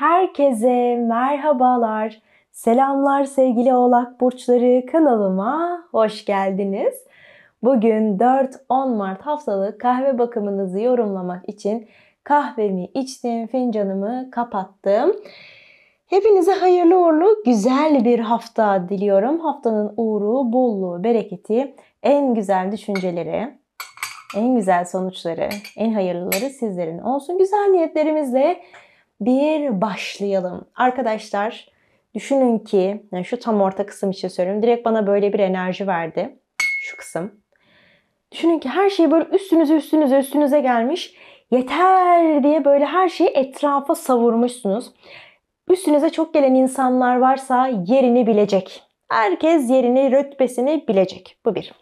Herkese merhabalar. Selamlar sevgili Oğlak burçları kanalıma hoş geldiniz. Bugün 4-10 Mart haftalık kahve bakımınızı yorumlamak için kahvemi içtim, fincanımı kapattım. Hepinize hayırlı uğurlu, güzel bir hafta diliyorum. Haftanın uğru, bolluğu, bereketi, en güzel düşünceleri, en güzel sonuçları, en hayırlıları sizlerin olsun. Güzel niyetlerimizle bir başlayalım. Arkadaşlar düşünün ki yani şu tam orta kısım için söylüyorum. Direkt bana böyle bir enerji verdi. Şu kısım. Düşünün ki her şey böyle üstünüze üstünüze üstünüze gelmiş. Yeter diye böyle her şeyi etrafa savurmuşsunuz. Üstünüze çok gelen insanlar varsa yerini bilecek. Herkes yerini, rütbesini bilecek. Bu bir.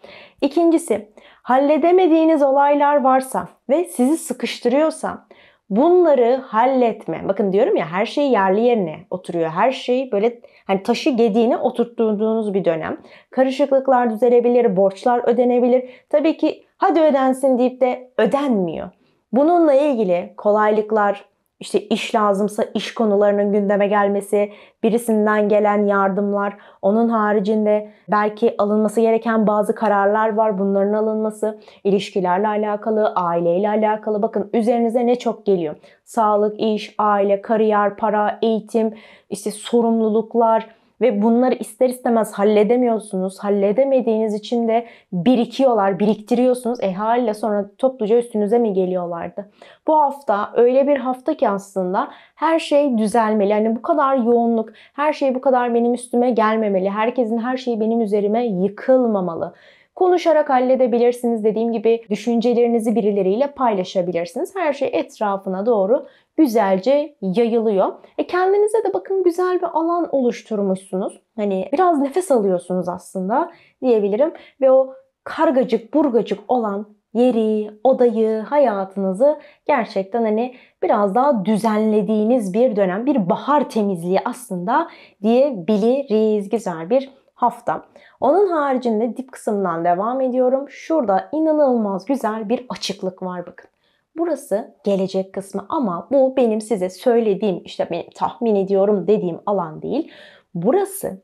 İkincisi, halledemediğiniz olaylar varsa ve sizi sıkıştırıyorsa Bunları halletme. Bakın diyorum ya her şey yerli yerine oturuyor. Her şey böyle hani taşı gediğini oturttuğunuz bir dönem. Karışıklıklar düzelebilir, borçlar ödenebilir. Tabii ki hadi ödensin deyip de ödenmiyor. Bununla ilgili kolaylıklar, işte iş lazımsa iş konularının gündeme gelmesi, birisinden gelen yardımlar, onun haricinde belki alınması gereken bazı kararlar var. Bunların alınması, ilişkilerle alakalı, aileyle alakalı. Bakın üzerinize ne çok geliyor. Sağlık, iş, aile, kariyer, para, eğitim, işte sorumluluklar, ve bunları ister istemez halledemiyorsunuz. Halledemediğiniz için de birikiyorlar, biriktiriyorsunuz. E haliyle sonra topluca üstünüze mi geliyorlardı? Bu hafta öyle bir hafta ki aslında her şey düzelmeli. Yani bu kadar yoğunluk, her şey bu kadar benim üstüme gelmemeli. Herkesin her şeyi benim üzerime yıkılmamalı. Konuşarak halledebilirsiniz. Dediğim gibi düşüncelerinizi birileriyle paylaşabilirsiniz. Her şey etrafına doğru güzelce yayılıyor. E kendinize de bakın güzel bir alan oluşturmuşsunuz. Hani biraz nefes alıyorsunuz aslında diyebilirim ve o kargacık burgacık olan yeri, odayı, hayatınızı gerçekten hani biraz daha düzenlediğiniz bir dönem, bir bahar temizliği aslında diyebiliriz. Güzel bir hafta. Onun haricinde dip kısımdan devam ediyorum. Şurada inanılmaz güzel bir açıklık var bakın. Burası gelecek kısmı ama bu benim size söylediğim işte benim tahmin ediyorum dediğim alan değil. Burası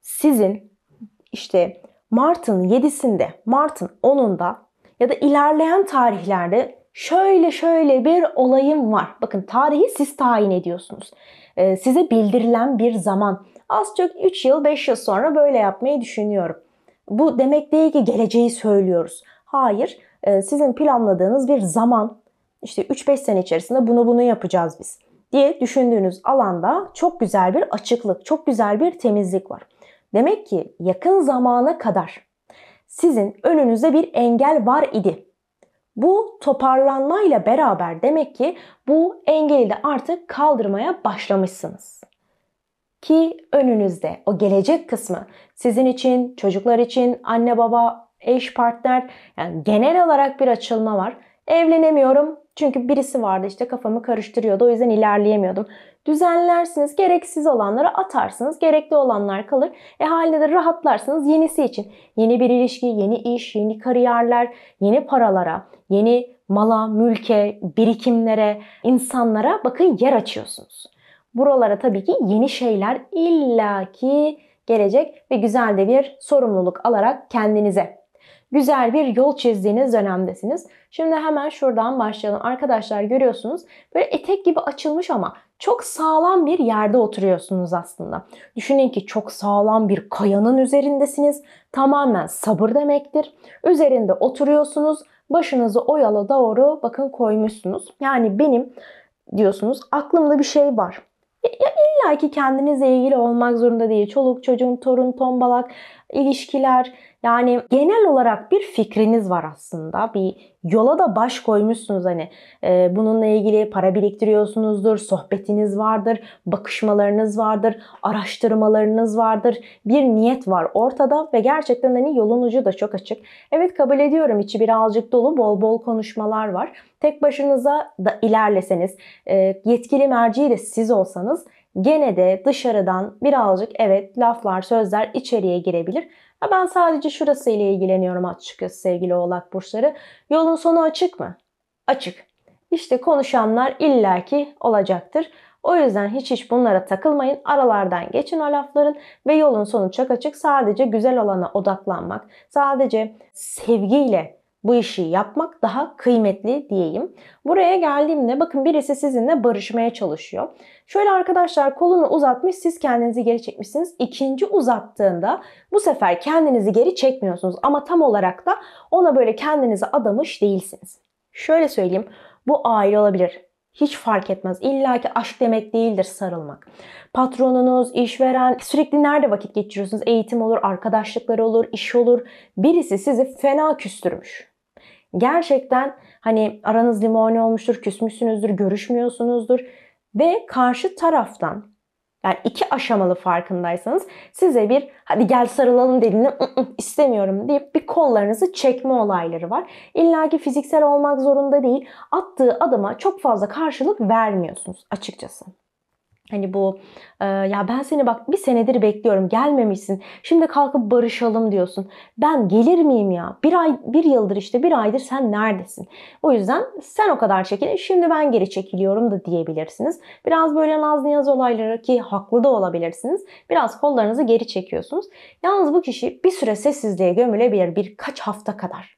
sizin işte Mart'ın 7'sinde, Mart'ın 10'unda ya da ilerleyen tarihlerde şöyle şöyle bir olayım var. Bakın tarihi siz tayin ediyorsunuz. Ee, size bildirilen bir zaman Az çok 3 yıl 5 yıl sonra böyle yapmayı düşünüyorum. Bu demek değil ki geleceği söylüyoruz. Hayır e, sizin planladığınız bir zaman işte 3-5 sene içerisinde bunu bunu yapacağız biz diye düşündüğünüz alanda çok güzel bir açıklık, çok güzel bir temizlik var. Demek ki yakın zamana kadar sizin önünüzde bir engel var idi. Bu toparlanmayla beraber demek ki bu engeli de artık kaldırmaya başlamışsınız ki önünüzde o gelecek kısmı sizin için, çocuklar için, anne baba, eş partner yani genel olarak bir açılma var. Evlenemiyorum çünkü birisi vardı işte kafamı karıştırıyordu o yüzden ilerleyemiyordum. Düzenlersiniz gereksiz olanları atarsınız gerekli olanlar kalır. E halinde de rahatlarsınız yenisi için. Yeni bir ilişki, yeni iş, yeni kariyerler, yeni paralara, yeni mala, mülke, birikimlere, insanlara bakın yer açıyorsunuz buralara tabii ki yeni şeyler illaki gelecek ve güzel de bir sorumluluk alarak kendinize güzel bir yol çizdiğiniz dönemdesiniz. Şimdi hemen şuradan başlayalım. Arkadaşlar görüyorsunuz böyle etek gibi açılmış ama çok sağlam bir yerde oturuyorsunuz aslında. Düşünün ki çok sağlam bir kayanın üzerindesiniz. Tamamen sabır demektir. Üzerinde oturuyorsunuz. Başınızı o yala doğru bakın koymuşsunuz. Yani benim diyorsunuz aklımda bir şey var. İlla ki kendinizle ilgili olmak zorunda değil. Çoluk, çocuğun, torun, tombalak, ilişkiler, yani genel olarak bir fikriniz var aslında. Bir yola da baş koymuşsunuz hani e, bununla ilgili para biriktiriyorsunuzdur, sohbetiniz vardır, bakışmalarınız vardır, araştırmalarınız vardır. Bir niyet var ortada ve gerçekten hani yolun ucu da çok açık. Evet kabul ediyorum içi birazcık dolu, bol bol konuşmalar var. Tek başınıza da ilerleseniz, e, yetkili merci de siz olsanız gene de dışarıdan birazcık evet laflar, sözler içeriye girebilir ya ben sadece şurası ile ilgileniyorum açıkçası sevgili oğlak burçları. Yolun sonu açık mı? Açık. İşte konuşanlar illaki olacaktır. O yüzden hiç hiç bunlara takılmayın. Aralardan geçin o lafların ve yolun sonu çok açık. Sadece güzel olana odaklanmak, sadece sevgiyle bu işi yapmak daha kıymetli diyeyim. Buraya geldiğimde bakın birisi sizinle barışmaya çalışıyor. Şöyle arkadaşlar kolunu uzatmış siz kendinizi geri çekmişsiniz. İkinci uzattığında bu sefer kendinizi geri çekmiyorsunuz ama tam olarak da ona böyle kendinizi adamış değilsiniz. Şöyle söyleyeyim bu aile olabilir. Hiç fark etmez. İlla ki aşk demek değildir sarılmak. Patronunuz, işveren, sürekli nerede vakit geçiriyorsunuz? Eğitim olur, arkadaşlıkları olur, iş olur. Birisi sizi fena küstürmüş. Gerçekten hani aranız limoni olmuştur, küsmüşsünüzdür, görüşmüyorsunuzdur ve karşı taraftan yani iki aşamalı farkındaysanız size bir hadi gel sarılalım dediğinde istemiyorum deyip bir kollarınızı çekme olayları var. İlla ki fiziksel olmak zorunda değil. Attığı adama çok fazla karşılık vermiyorsunuz açıkçası. Hani bu e, ya ben seni bak bir senedir bekliyorum gelmemişsin. Şimdi kalkıp barışalım diyorsun. Ben gelir miyim ya? Bir ay bir yıldır işte bir aydır sen neredesin? O yüzden sen o kadar çekilin. Şimdi ben geri çekiliyorum da diyebilirsiniz. Biraz böyle naz niyaz olayları ki haklı da olabilirsiniz. Biraz kollarınızı geri çekiyorsunuz. Yalnız bu kişi bir süre sessizliğe gömülebilir birkaç hafta kadar.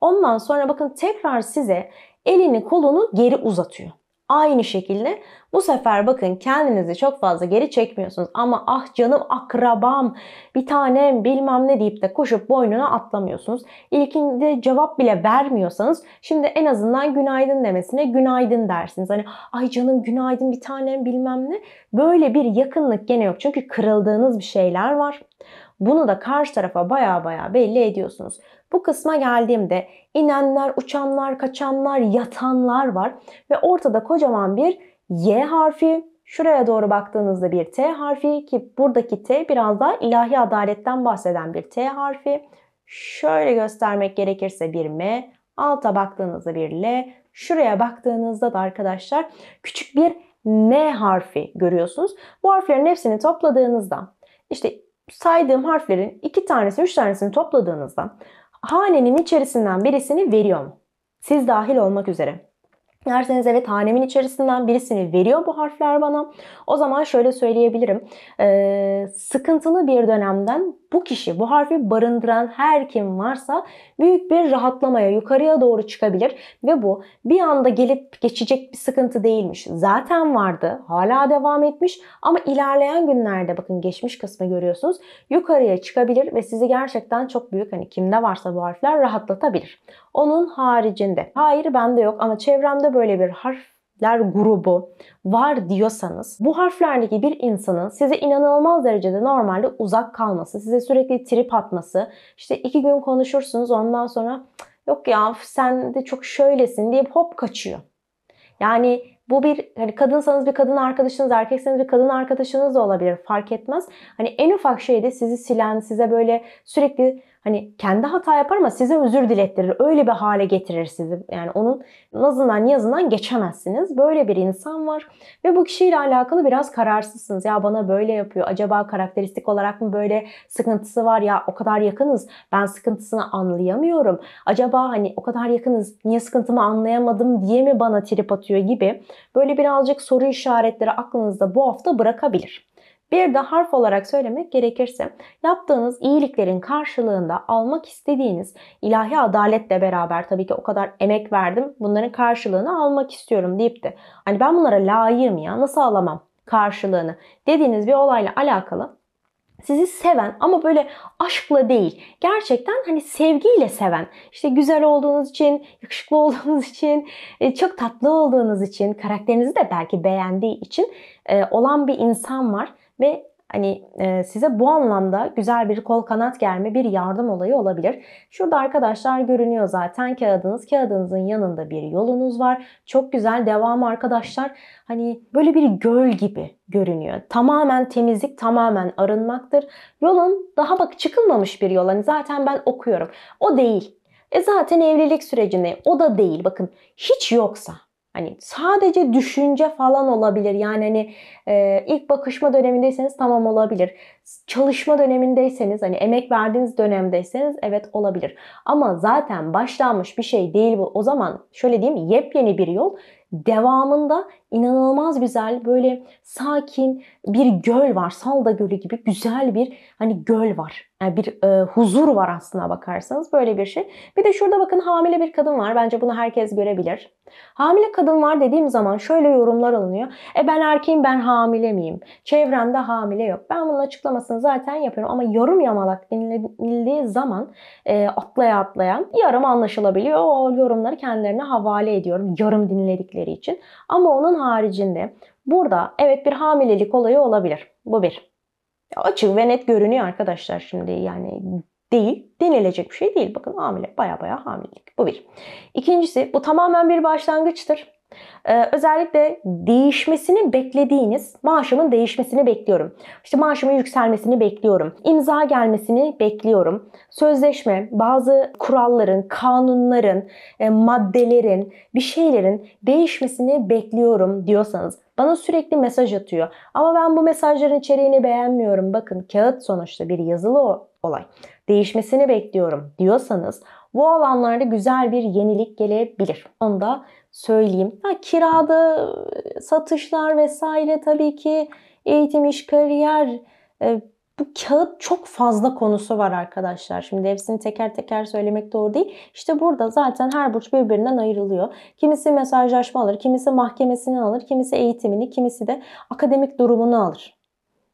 Ondan sonra bakın tekrar size elini kolunu geri uzatıyor. Aynı şekilde bu sefer bakın kendinizi çok fazla geri çekmiyorsunuz ama ah canım akrabam bir tanem bilmem ne deyip de koşup boynuna atlamıyorsunuz. İlkinde cevap bile vermiyorsanız şimdi en azından günaydın demesine günaydın dersiniz. Hani ay canım günaydın bir tanem bilmem ne. Böyle bir yakınlık gene yok çünkü kırıldığınız bir şeyler var. Bunu da karşı tarafa baya baya belli ediyorsunuz. Bu kısma geldiğimde inenler, uçanlar, kaçanlar, yatanlar var ve ortada kocaman bir Y harfi, şuraya doğru baktığınızda bir T harfi ki buradaki T biraz daha ilahi adaletten bahseden bir T harfi. Şöyle göstermek gerekirse bir M, alta baktığınızda bir L, şuraya baktığınızda da arkadaşlar küçük bir N harfi görüyorsunuz. Bu harflerin hepsini topladığınızda işte saydığım harflerin iki tanesini, üç tanesini topladığınızda hanenin içerisinden birisini veriyor Siz dahil olmak üzere. Derseniz evet hanemin içerisinden birisini veriyor bu harfler bana. O zaman şöyle söyleyebilirim. Ee, sıkıntılı bir dönemden bu kişi, bu harfi barındıran her kim varsa büyük bir rahatlamaya, yukarıya doğru çıkabilir. Ve bu bir anda gelip geçecek bir sıkıntı değilmiş. Zaten vardı, hala devam etmiş ama ilerleyen günlerde bakın geçmiş kısmı görüyorsunuz. Yukarıya çıkabilir ve sizi gerçekten çok büyük hani kimde varsa bu harfler rahatlatabilir. Onun haricinde hayır bende yok ama çevremde böyle bir harfler grubu var diyorsanız bu harflerdeki bir insanın size inanılmaz derecede normalde uzak kalması, size sürekli trip atması, işte iki gün konuşursunuz ondan sonra yok ya sen de çok şöylesin diye hop kaçıyor. Yani bu bir hani kadınsanız bir kadın arkadaşınız, erkekseniz bir kadın arkadaşınız da olabilir. Fark etmez. Hani en ufak şeyde sizi silen, size böyle sürekli hani kendi hata yapar ama size özür dilettirir. Öyle bir hale getirir sizi. Yani onun nazından yazından geçemezsiniz. Böyle bir insan var ve bu kişiyle alakalı biraz kararsızsınız. Ya bana böyle yapıyor. Acaba karakteristik olarak mı böyle sıkıntısı var? Ya o kadar yakınız. Ben sıkıntısını anlayamıyorum. Acaba hani o kadar yakınız. Niye sıkıntımı anlayamadım diye mi bana trip atıyor gibi. Böyle birazcık soru işaretleri aklınızda bu hafta bırakabilir. Bir de harf olarak söylemek gerekirse yaptığınız iyiliklerin karşılığında almak istediğiniz ilahi adaletle beraber tabii ki o kadar emek verdim bunların karşılığını almak istiyorum deyip de hani ben bunlara layığım ya nasıl alamam karşılığını dediğiniz bir olayla alakalı sizi seven ama böyle aşkla değil. Gerçekten hani sevgiyle seven. İşte güzel olduğunuz için, yakışıklı olduğunuz için, e, çok tatlı olduğunuz için, karakterinizi de belki beğendiği için e, olan bir insan var ve Hani e, size bu anlamda güzel bir kol kanat germe bir yardım olayı olabilir. Şurada arkadaşlar görünüyor zaten kağıdınız. Kağıdınızın yanında bir yolunuz var. Çok güzel devam arkadaşlar. Hani böyle bir göl gibi görünüyor. Tamamen temizlik, tamamen arınmaktır. Yolun daha bak çıkılmamış bir yol. Hani zaten ben okuyorum. O değil. E zaten evlilik sürecinde o da değil. Bakın hiç yoksa Hani sadece düşünce falan olabilir. Yani hani e, ilk bakışma dönemindeyseniz tamam olabilir. Çalışma dönemindeyseniz hani emek verdiğiniz dönemdeyseniz evet olabilir. Ama zaten başlanmış bir şey değil bu. O zaman şöyle diyeyim yepyeni bir yol devamında inanılmaz güzel böyle sakin bir göl var. Salda Gölü gibi güzel bir hani göl var. Yani bir e, huzur var aslına bakarsanız böyle bir şey. Bir de şurada bakın hamile bir kadın var. Bence bunu herkes görebilir. Hamile kadın var dediğim zaman şöyle yorumlar alınıyor. E ben erkeğim ben hamile miyim? Çevremde hamile yok. Ben bunun açıklamasını zaten yapıyorum ama yorum yamalak denildiği zaman e, atlaya atlayan yarım anlaşılabiliyor. O yorumları kendilerine havale ediyorum yarım dinledikleri için. Ama onun haricinde burada evet bir hamilelik olayı olabilir. Bu bir. Açık ve net görünüyor arkadaşlar şimdi yani değil. Denilecek bir şey değil. Bakın hamile baya baya hamilelik. Bu bir. İkincisi bu tamamen bir başlangıçtır. Ee, özellikle değişmesini beklediğiniz, maaşımın değişmesini bekliyorum. İşte maaşımın yükselmesini bekliyorum. İmza gelmesini bekliyorum. Sözleşme, bazı kuralların, kanunların, e, maddelerin, bir şeylerin değişmesini bekliyorum diyorsanız bana sürekli mesaj atıyor. Ama ben bu mesajların içeriğini beğenmiyorum. Bakın kağıt sonuçta bir yazılı olay. Değişmesini bekliyorum diyorsanız bu alanlarda güzel bir yenilik gelebilir. Onu da söyleyeyim. Ha, kirada e, satışlar vesaire tabii ki eğitim, iş, kariyer e, bu kağıt çok fazla konusu var arkadaşlar. Şimdi hepsini teker teker söylemek doğru değil. İşte burada zaten her burç birbirinden ayrılıyor. Kimisi mesajlaşma alır, kimisi mahkemesini alır, kimisi eğitimini, kimisi de akademik durumunu alır.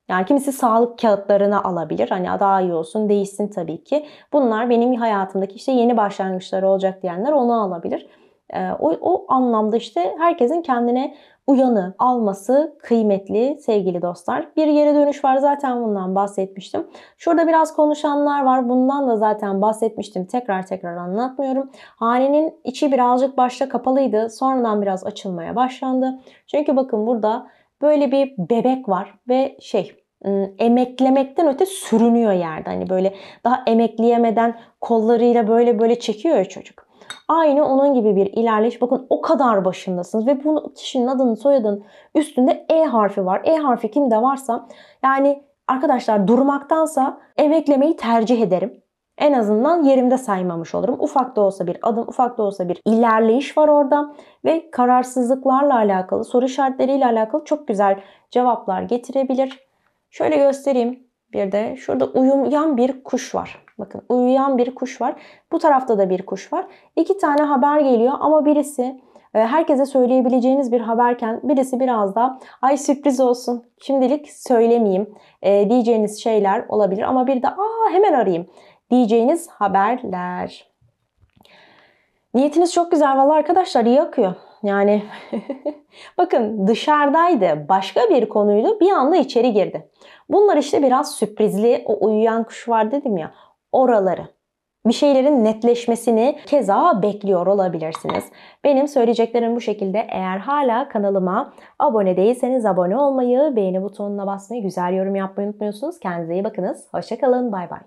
Yani kimisi sağlık kağıtlarını alabilir. Hani daha iyi olsun değişsin tabii ki. Bunlar benim hayatımdaki işte yeni başlangıçları olacak diyenler onu alabilir. Ee, o, o anlamda işte herkesin kendine uyanı alması kıymetli sevgili dostlar. Bir yere dönüş var zaten bundan bahsetmiştim. Şurada biraz konuşanlar var. Bundan da zaten bahsetmiştim. Tekrar tekrar anlatmıyorum. Hanenin içi birazcık başta kapalıydı. Sonradan biraz açılmaya başlandı. Çünkü bakın burada böyle bir bebek var ve şey ıı, emeklemekten öte sürünüyor yerde. Hani böyle daha emekleyemeden kollarıyla böyle böyle çekiyor ya çocuk. Aynı onun gibi bir ilerleyiş. Bakın o kadar başındasınız ve bu kişinin adının soyadının üstünde E harfi var. E harfi kimde varsa yani arkadaşlar durmaktansa emeklemeyi tercih ederim. En azından yerimde saymamış olurum. Ufak da olsa bir adım, ufak da olsa bir ilerleyiş var orada ve kararsızlıklarla alakalı, soru işaretleriyle alakalı çok güzel cevaplar getirebilir. Şöyle göstereyim. Bir de şurada uyumyan bir kuş var. Bakın uyuyan bir kuş var. Bu tarafta da bir kuş var. İki tane haber geliyor ama birisi e, herkese söyleyebileceğiniz bir haberken birisi biraz da ay sürpriz olsun şimdilik söylemeyeyim e, diyeceğiniz şeyler olabilir ama bir de aa hemen arayayım diyeceğiniz haberler. Niyetiniz çok güzel valla arkadaşlar iyi akıyor. Yani bakın dışarıdaydı başka bir konuydu bir anda içeri girdi. Bunlar işte biraz sürprizli o uyuyan kuş var dedim ya oraları. Bir şeylerin netleşmesini keza bekliyor olabilirsiniz. Benim söyleyeceklerim bu şekilde. Eğer hala kanalıma abone değilseniz abone olmayı, beğeni butonuna basmayı, güzel yorum yapmayı unutmuyorsunuz. Kendinize iyi bakınız. Hoşçakalın. Bay bay.